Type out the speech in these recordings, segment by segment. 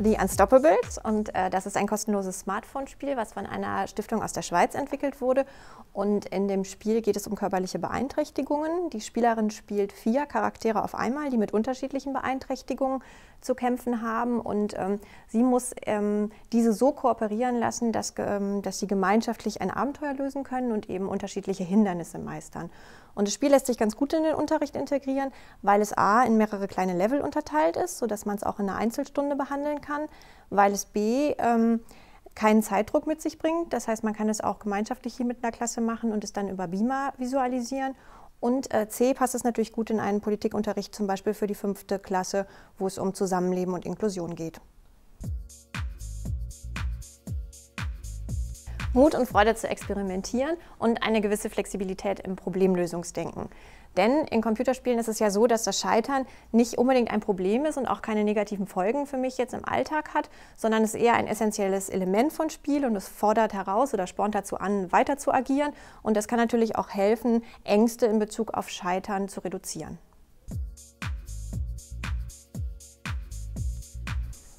The Unstoppables und äh, das ist ein kostenloses Smartphone-Spiel, was von einer Stiftung aus der Schweiz entwickelt wurde. Und in dem Spiel geht es um körperliche Beeinträchtigungen. Die Spielerin spielt vier Charaktere auf einmal, die mit unterschiedlichen Beeinträchtigungen zu kämpfen haben. Und ähm, sie muss ähm, diese so kooperieren lassen, dass, ähm, dass sie gemeinschaftlich ein Abenteuer lösen können und eben unterschiedliche Hindernisse meistern. Und das Spiel lässt sich ganz gut in den Unterricht integrieren, weil es a in mehrere kleine Level unterteilt ist, sodass man es auch in einer Einzelstunde behandeln kann kann, weil es B ähm, keinen Zeitdruck mit sich bringt. Das heißt, man kann es auch gemeinschaftlich hier mit einer Klasse machen und es dann über Beamer visualisieren. Und äh, C passt es natürlich gut in einen Politikunterricht, zum Beispiel für die fünfte Klasse, wo es um Zusammenleben und Inklusion geht. Mut und Freude zu experimentieren und eine gewisse Flexibilität im Problemlösungsdenken. Denn in Computerspielen ist es ja so, dass das Scheitern nicht unbedingt ein Problem ist und auch keine negativen Folgen für mich jetzt im Alltag hat, sondern es ist eher ein essentielles Element von Spiel und es fordert heraus oder spornt dazu an, weiter zu agieren. Und das kann natürlich auch helfen, Ängste in Bezug auf Scheitern zu reduzieren.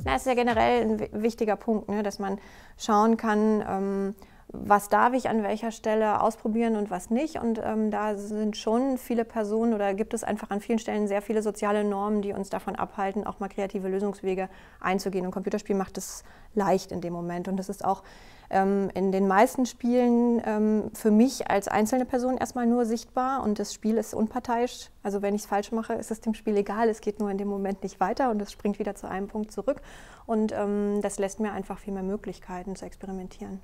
Na, ist ja generell ein wichtiger Punkt, ne, dass man schauen kann, ähm, was darf ich an welcher Stelle ausprobieren und was nicht. Und ähm, da sind schon viele Personen oder gibt es einfach an vielen Stellen sehr viele soziale Normen, die uns davon abhalten, auch mal kreative Lösungswege einzugehen. Und Computerspiel macht es leicht in dem Moment. Und das ist auch ähm, in den meisten Spielen ähm, für mich als einzelne Person erstmal nur sichtbar und das Spiel ist unparteiisch. Also wenn ich es falsch mache, ist es dem Spiel egal. Es geht nur in dem Moment nicht weiter und es springt wieder zu einem Punkt zurück. Und ähm, das lässt mir einfach viel mehr Möglichkeiten zu experimentieren.